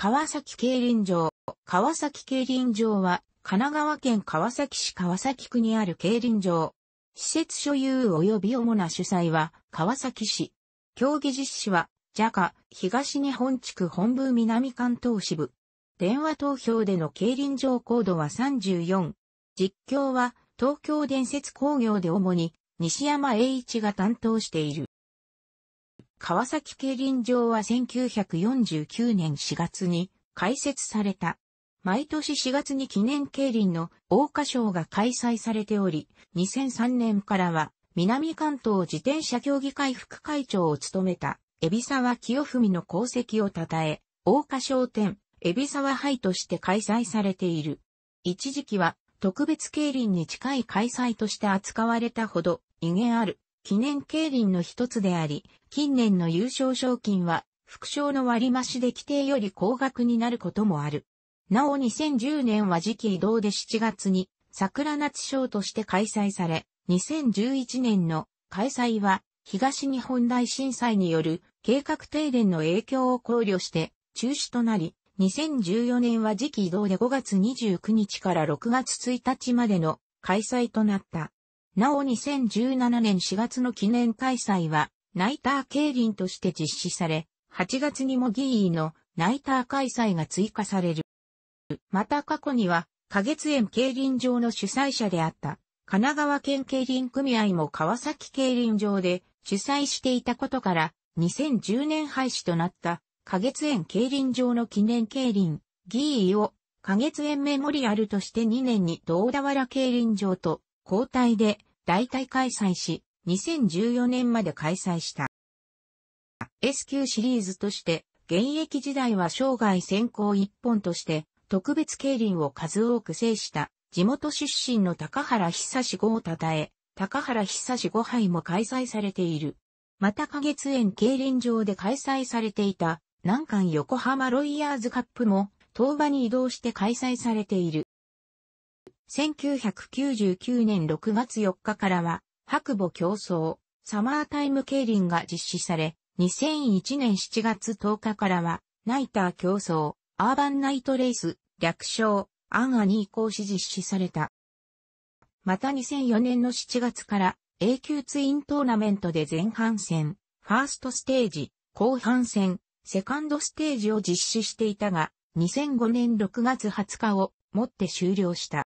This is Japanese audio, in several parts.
川崎競輪場。川崎競輪場は、神奈川県川崎市川崎区にある競輪場。施設所有及び主な主催は、川崎市。競技実施は、JACA、東日本地区本部南関東支部。電話投票での競輪場コードは34。実況は、東京伝説工業で主に、西山栄一が担当している。川崎競輪場は1949年4月に開設された。毎年4月に記念競輪の桜花賞が開催されており、2003年からは南関東自転車競技会副会長を務めた、海老沢清文の功績を称え、桜花賞展、海老沢杯として開催されている。一時期は特別競輪に近い開催として扱われたほど威厳ある記念競輪の一つであり、近年の優勝賞金は、副賞の割増で規定より高額になることもある。なお2010年は時期移動で7月に桜夏賞として開催され、2011年の開催は東日本大震災による計画停電の影響を考慮して中止となり、2014年は時期移動で5月29日から6月1日までの開催となった。なお2017年4月の記念開催は、ナイター競輪として実施され、8月にも議員のナイター開催が追加される。また過去には、花月園競輪場の主催者であった、神奈川県競輪組合も川崎競輪場で主催していたことから、2010年廃止となった、花月園競輪場の記念競輪、議員を、花月園メモリアルとして2年に道田原競輪場と、交代で代替開催し、2014年まで開催した。S 級シリーズとして、現役時代は生涯先行一本として、特別競輪を数多く制した、地元出身の高原久志号を称え、高原久志5杯も開催されている。また花月園競輪場で開催されていた、南関横浜ロイヤーズカップも、東場に移動して開催されている。1999年6月4日からは、白母競争、サマータイム競輪が実施され、2001年7月10日からは、ナイター競争、アーバンナイトレース、略称、アンアニー行師実施された。また2004年の7月から、A 級ツイントーナメントで前半戦、ファーストステージ、後半戦、セカンドステージを実施していたが、2005年6月20日をもって終了した。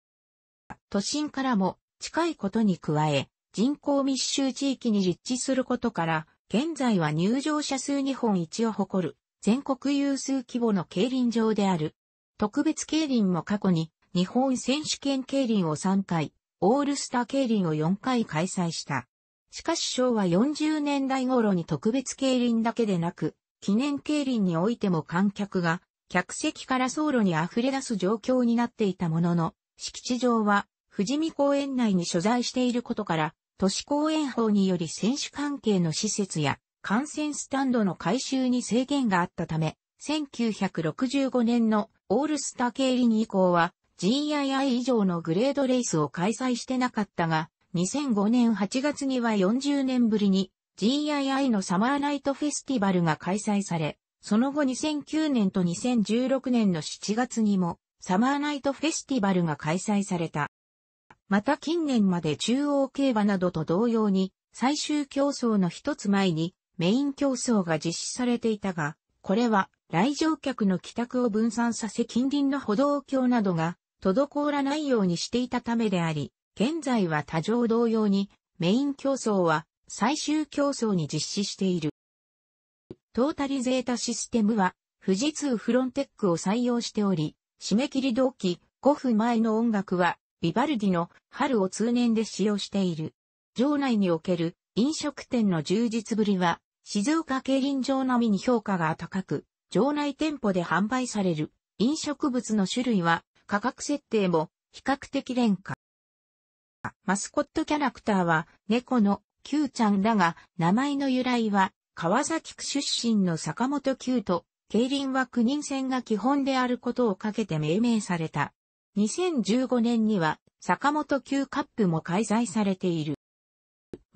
都心からも近いことに加え、人口密集地域に立地することから、現在は入場者数日本一を誇る、全国有数規模の競輪場である。特別競輪も過去に、日本選手権競輪を3回、オールスター競輪を4回開催した。しかし昭和40年代頃に特別競輪だけでなく、記念競輪においても観客が、客席から走路に溢れ出す状況になっていたものの、敷地上は、富士見公園内に所在していることから、都市公園法により選手関係の施設や観戦スタンドの改修に制限があったため、1965年のオールスター経理に以降は GII 以上のグレードレースを開催してなかったが、2005年8月には40年ぶりに GII のサマーナイトフェスティバルが開催され、その後2009年と2016年の7月にもサマーナイトフェスティバルが開催された。また近年まで中央競馬などと同様に、最終競争の一つ前にメイン競争が実施されていたが、これは来場客の帰宅を分散させ近隣の歩道橋などが滞らないようにしていたためであり、現在は他常同様にメイン競争は最終競争に実施している。トータリゼータシステムは富士通フロンテックを採用しており、締め切り同期5分前の音楽は、ビバルディの春を通年で使用している。場内における飲食店の充実ぶりは、静岡競輪場並みに評価が高く、場内店舗で販売される飲食物の種類は、価格設定も比較的廉価。マスコットキャラクターは猫の Q ちゃんだが、名前の由来は川崎区出身の坂本 Q と競輪は9人戦が基本であることをかけて命名された。2015年には坂本級カップも開催されている。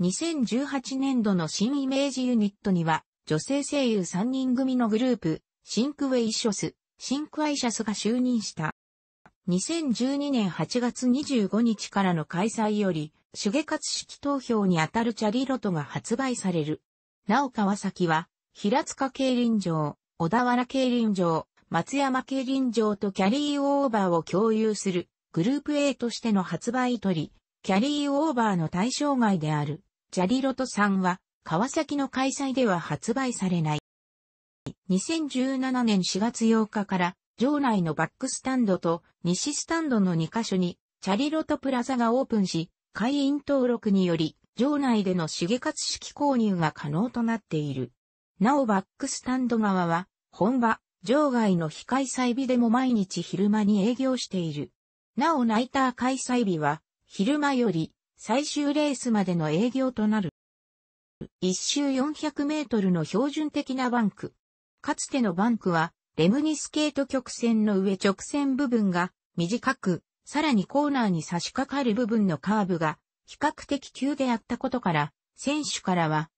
2018年度の新イメージユニットには女性声優3人組のグループ、シンクウェイショス、シンクアイシャスが就任した。2012年8月25日からの開催より、手芸活式投票にあたるチャリロトが発売される。なお川崎は、平塚競輪場、小田原競輪場、松山競輪場とキャリーオーバーを共有するグループ A としての発売取り、キャリーオーバーの対象外であるジャリロトさんは川崎の開催では発売されない。2017年4月8日から場内のバックスタンドと西スタンドの2カ所にチャリロトプラザがオープンし、会員登録により場内での重活式購入が可能となっている。なおバックスタンド側は、本場、場外の非開催日でも毎日昼間に営業している。なおナイター開催日は、昼間より最終レースまでの営業となる。一周400メートルの標準的なバンク。かつてのバンクは、レムニスケート曲線の上直線部分が短く、さらにコーナーに差し掛かる部分のカーブが比較的急であったことから、選手からは、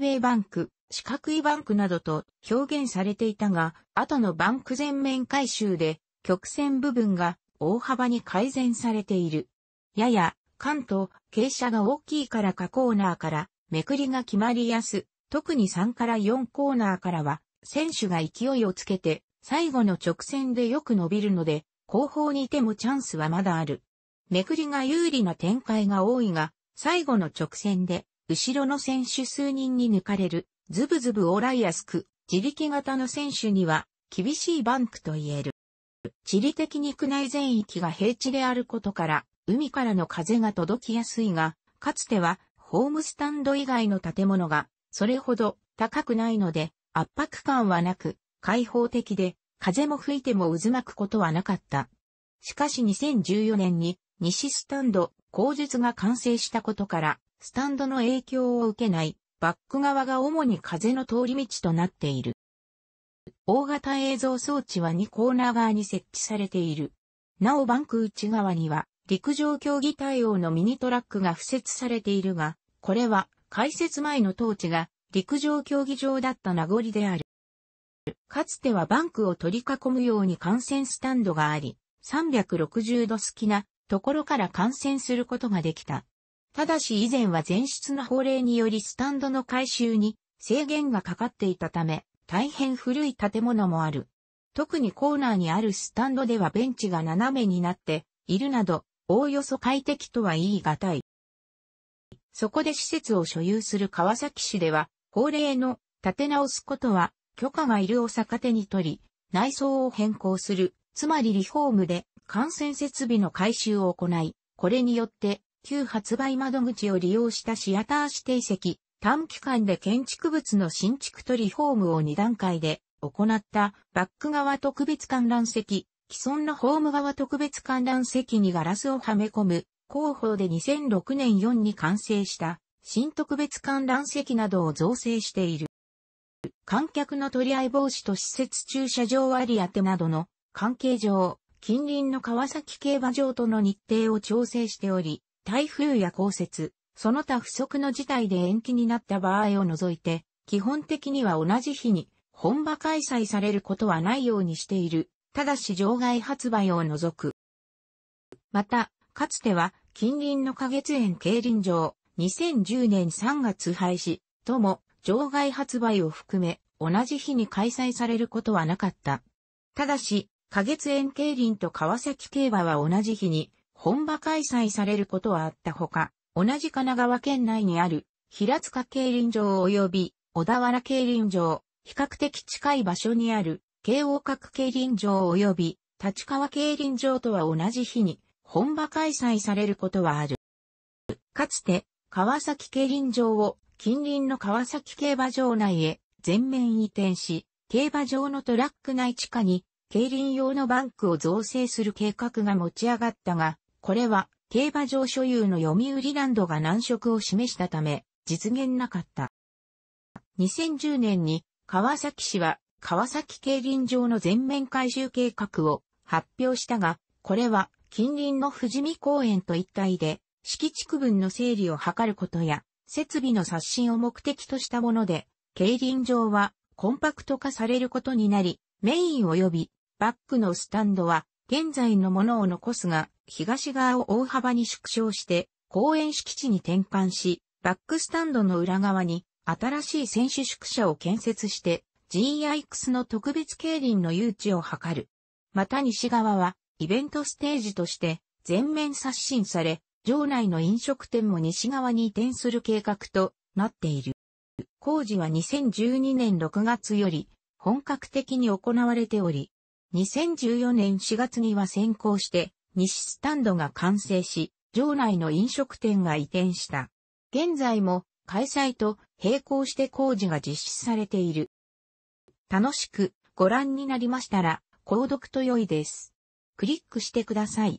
べいバンク四角いバンクなどと表現されていたが、後のバンク全面回収で曲線部分が大幅に改善されている。やや、関東、傾斜が大きいからかコーナーからめくりが決まりやす、特に3から4コーナーからは、選手が勢いをつけて、最後の直線でよく伸びるので、後方にいてもチャンスはまだある。めくりが有利な展開が多いが、最後の直線で、後ろの選手数人に抜かれるズブズブオらいやすく、自力型の選手には、厳しいバンクと言える。地理的に区内全域が平地であることから、海からの風が届きやすいが、かつては、ホームスタンド以外の建物が、それほど高くないので、圧迫感はなく、開放的で、風も吹いても渦巻くことはなかった。しかし2014年に、西スタンド、口述が完成したことから、スタンドの影響を受けない、バック側が主に風の通り道となっている。大型映像装置は2コーナー側に設置されている。なおバンク内側には陸上競技対応のミニトラックが付設されているが、これは開設前の当地が陸上競技場だった名残である。かつてはバンクを取り囲むように観戦スタンドがあり、360度好きなところから観戦することができた。ただし以前は前室の法令によりスタンドの改修に制限がかかっていたため、大変古い建物もある。特にコーナーにあるスタンドではベンチが斜めになっているなど、おおよそ快適とは言い難い。そこで施設を所有する川崎市では、法令の建て直すことは許可がいるを逆手に取り、内装を変更する、つまりリフォームで感染設備の改修を行い、これによって旧発売窓口を利用したシアター指定席、短期間で建築物の新築とリフォームを2段階で行ったバック側特別観覧席、既存のホーム側特別観覧席にガラスをはめ込む、広報で2006年4に完成した新特別観覧席などを造成している。観客の取り合い防止と施設駐車場割り当てなどの関係上、近隣の川崎競馬場との日程を調整しており、台風や降雪、その他不測の事態で延期になった場合を除いて、基本的には同じ日に本場開催されることはないようにしている。ただし場外発売を除く。また、かつては近隣の花月園競輪場、2010年3月廃止、とも、場外発売を含め、同じ日に開催されることはなかった。ただし、花月園競輪と川崎競馬は同じ日に、本場開催されることはあったほか、同じ神奈川県内にある平塚競輪場及び小田原競輪場、比較的近い場所にある慶応角競輪場及び立川競輪場とは同じ日に本場開催されることはある。かつて川崎競輪場を近隣の川崎競馬場内へ全面移転し、競馬場のトラック内地下に競輪用のバンクを造成する計画が持ち上がったが、これは、競馬場所有の読売ランドが難色を示したため、実現なかった。2010年に、川崎市は、川崎競輪場の全面改修計画を発表したが、これは、近隣の富士見公園と一体で、敷地区分の整理を図ることや、設備の刷新を目的としたもので、競輪場はコンパクト化されることになり、メイン及びバックのスタンドは現在のものを残すが、東側を大幅に縮小して、公園敷地に転換し、バックスタンドの裏側に新しい選手宿舎を建設して GIX の特別競輪の誘致を図る。また西側はイベントステージとして全面刷新され、場内の飲食店も西側に移転する計画となっている。工事は2012年6月より本格的に行われており、2014年4月には先行して西スタンドが完成し、場内の飲食店が移転した。現在も開催と並行して工事が実施されている。楽しくご覧になりましたら、購読と良いです。クリックしてください。